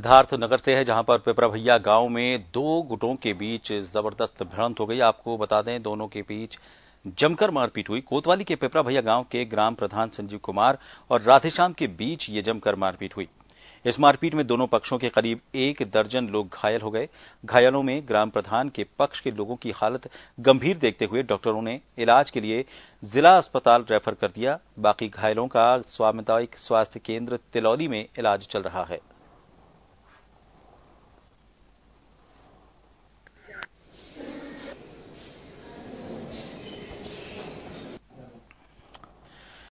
सिद्धार्थनगर से है जहां पर पिपरा भैया गांव में दो गुटों के बीच जबरदस्त भिड़ंत हो गई आपको बता दें दोनों के बीच जमकर मारपीट हुई कोतवाली के पिपरा भैया गांव के ग्राम प्रधान संजीव कुमार और राधेश्याम के बीच ये जमकर मारपीट हुई इस मारपीट में दोनों पक्षों के करीब एक दर्जन लोग घायल हो गए घायलों में ग्राम प्रधान के पक्ष के लोगों की हालत गंभीर देखते हुए डॉक्टरों ने इलाज के लिए जिला अस्पताल रेफर कर दिया बाकी घायलों का सामुदायिक स्वास्थ्य केंद्र तिलौली में इलाज चल रहा है